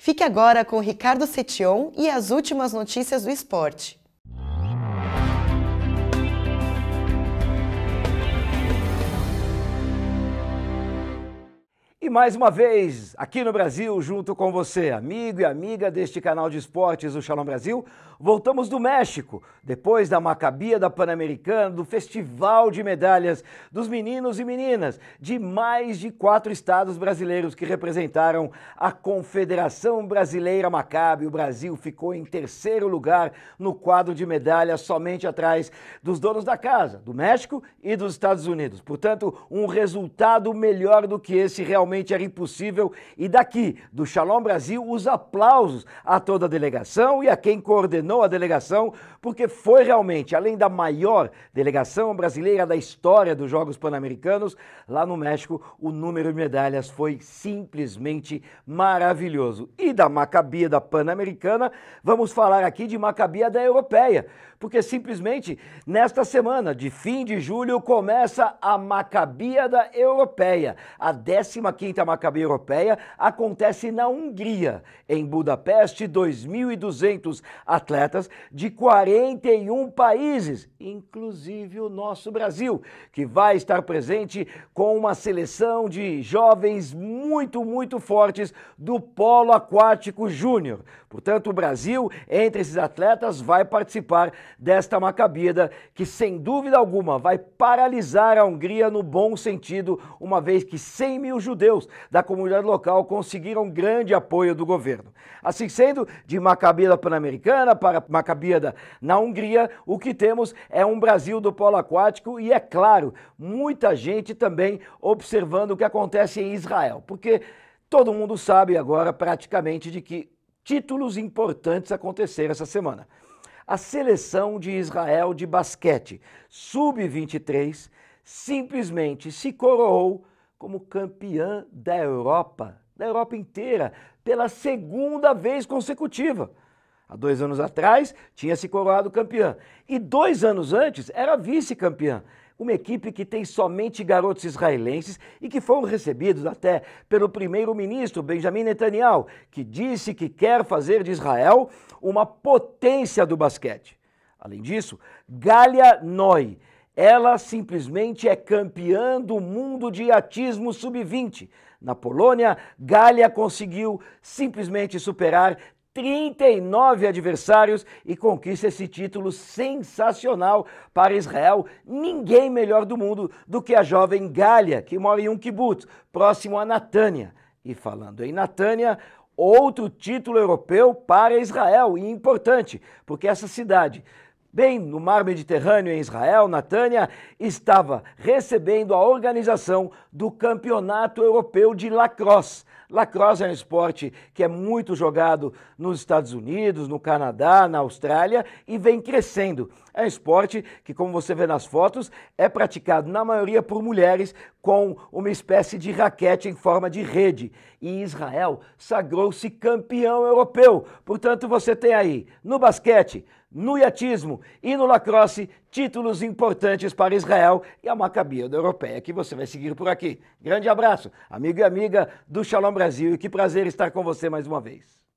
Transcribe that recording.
Fique agora com Ricardo Setion e as últimas notícias do esporte. E mais uma vez, aqui no Brasil, junto com você, amigo e amiga deste canal de esportes do Shalom Brasil, voltamos do México, depois da Macabia da Pan-Americana, do Festival de Medalhas dos Meninos e Meninas, de mais de quatro estados brasileiros que representaram a Confederação Brasileira Macabe. O Brasil ficou em terceiro lugar no quadro de medalhas, somente atrás dos donos da casa, do México e dos Estados Unidos. Portanto, um resultado melhor do que esse realmente era impossível. E daqui, do Shalom Brasil, os aplausos a toda a delegação e a quem coordenou a delegação, porque foi realmente, além da maior delegação brasileira da história dos Jogos Pan-Americanos, lá no México, o número de medalhas foi simplesmente maravilhoso. E da Macabia da Pan-Americana, vamos falar aqui de Macabia da Europeia, porque simplesmente nesta semana, de fim de julho, começa a Macabia da Europeia, a 15 Quinta Maccabi Europeia acontece na Hungria, em Budapeste, 2.200 atletas de 41 países, inclusive o nosso Brasil, que vai estar presente com uma seleção de jovens muito muito, muito fortes do polo aquático júnior. Portanto, o Brasil, entre esses atletas, vai participar desta macabida que, sem dúvida alguma, vai paralisar a Hungria no bom sentido, uma vez que 100 mil judeus da comunidade local conseguiram grande apoio do governo. Assim sendo, de macabida pan-americana para macabida na Hungria, o que temos é um Brasil do polo aquático e, é claro, muita gente também observando o que acontece em Israel, porque porque todo mundo sabe agora praticamente de que títulos importantes aconteceram essa semana. A seleção de Israel de basquete sub-23 simplesmente se coroou como campeã da Europa, da Europa inteira, pela segunda vez consecutiva. Há dois anos atrás, tinha se coroado campeã. E dois anos antes, era vice-campeã uma equipe que tem somente garotos israelenses e que foram recebidos até pelo primeiro-ministro Benjamin Netanyahu, que disse que quer fazer de Israel uma potência do basquete. Além disso, Galia Noi, ela simplesmente é campeã do mundo de atismo sub-20. Na Polônia, Galia conseguiu simplesmente superar 39 adversários e conquista esse título sensacional para Israel. Ninguém melhor do mundo do que a jovem Gália, que mora em um kibbutz, próximo a Natânia. E falando em Natânia, outro título europeu para Israel, e importante, porque essa cidade Bem, no mar Mediterrâneo, em Israel, Natânia estava recebendo a organização do Campeonato Europeu de Lacrosse. Lacrosse é um esporte que é muito jogado nos Estados Unidos, no Canadá, na Austrália e vem crescendo. É um esporte que, como você vê nas fotos, é praticado na maioria por mulheres com uma espécie de raquete em forma de rede. E Israel sagrou-se campeão europeu. Portanto, você tem aí no basquete, no iatismo e no lacrosse, títulos importantes para Israel e a Maccabiada Europeia, que você vai seguir por aqui. Grande abraço, amigo e amiga do Shalom Brasil, e que prazer estar com você mais uma vez.